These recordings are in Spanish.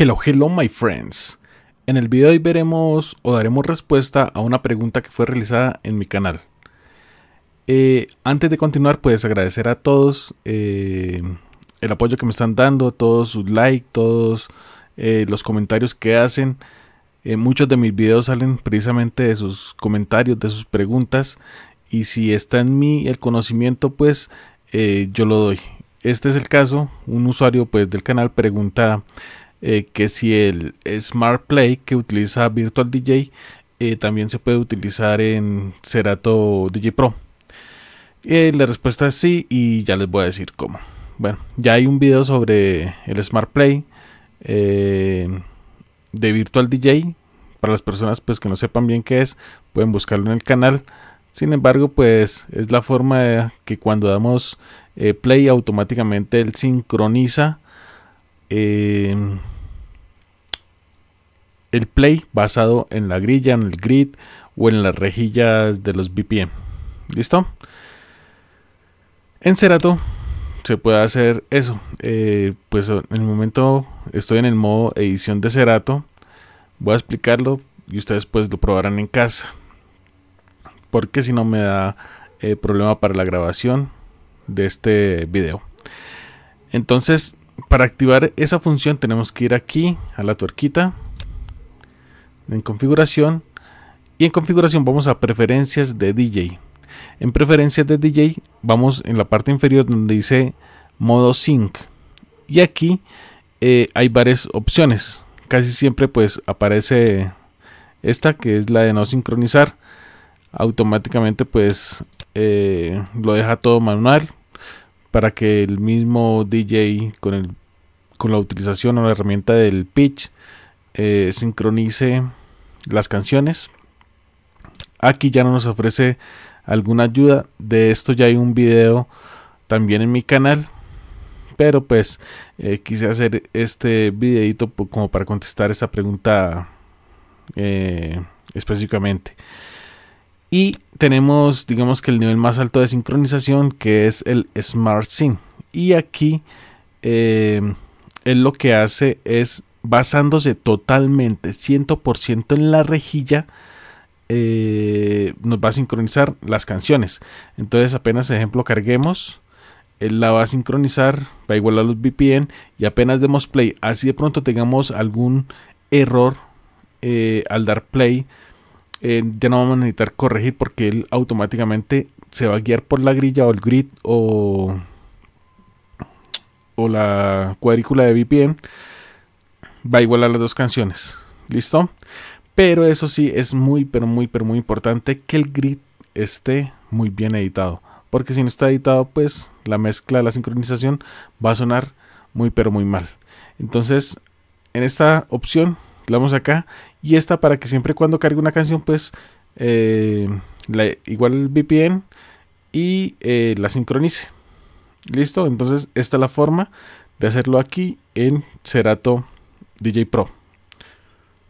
Hello, hello my friends. En el video de hoy veremos o daremos respuesta a una pregunta que fue realizada en mi canal. Eh, antes de continuar, pues agradecer a todos eh, el apoyo que me están dando, todos sus likes, todos eh, los comentarios que hacen. muchos de mis videos salen precisamente de sus comentarios, de sus preguntas. Y si está en mí el conocimiento, pues yo lo doy. Este es el caso. Un usuario pues del canal pregunta eh, que si el Smart Play que utiliza Virtual DJ eh, también se puede utilizar en Cerato DJ Pro. Eh, la respuesta es sí y ya les voy a decir cómo. Bueno, ya hay un video sobre el Smart Play de Virtual DJ. Para las personas pues, que no sepan bien qué es, pueden buscarlo en el canal. Sin embargo, pues es la forma que cuando damos play automáticamente él sincroniza Em, el play basado en la grilla, en el grid o en las rejillas de los BPM. ¿Listo? En Cerato se puede hacer eso. Eh, pues en el momento estoy en el modo edición de Cerato. Voy a explicarlo y ustedes pues lo probarán en casa. Porque si no me da eh, problema para la grabación de este video. Entonces para activar esa función tenemos que ir aquí a la tuerquita en configuración y en configuración vamos a preferencias de DJ. En preferencias de DJ vamos en la parte inferior donde dice modo sync y aquí eh, hay varias opciones. Casi siempre pues aparece esta que es la de no sincronizar. Automáticamente pues eh, lo deja todo manual para que el mismo DJ con, el, con la utilización o la herramienta del pitch eh, sincronice las canciones. Aquí ya no nos ofrece alguna ayuda. De esto ya hay un video también en mi canal. Pero pues eh, quise hacer este videito como para contestar esa pregunta eh, específicamente. Y tenemos, digamos que el nivel más alto de sincronización, que es el Smart Sync. Y aquí eh, él lo que hace es basándose totalmente, 100% en la rejilla, eh, nos va a sincronizar las canciones. Entonces apenas, ejemplo, carguemos, él la va a sincronizar, va a igualar los VPN y apenas demos play, así de pronto tengamos algún error eh, al dar play, eh, ya no vamos a necesitar corregir porque él automáticamente se va a guiar por la grilla o el grid o, o la cuadrícula de VPN Va a igualar las dos canciones. ¿Listo? Pero eso sí, es muy, pero muy, pero muy importante que el grid esté muy bien editado. Porque si no está editado, pues la mezcla, la sincronización va a sonar muy, pero muy mal. Entonces, en esta opción, vamos damos acá y esta para que siempre cuando cargue una canción, pues eh, igual el VPN y eh, la sincronice. Listo, entonces esta es la forma de hacerlo aquí en Serato DJ Pro.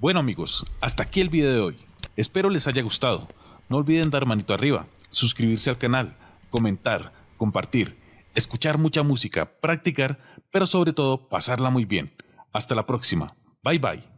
Bueno amigos, hasta aquí el video de hoy. Espero les haya gustado. No olviden dar manito arriba, suscribirse al canal, comentar, compartir, escuchar mucha música, practicar, pero sobre todo pasarla muy bien. Hasta la próxima. Bye bye.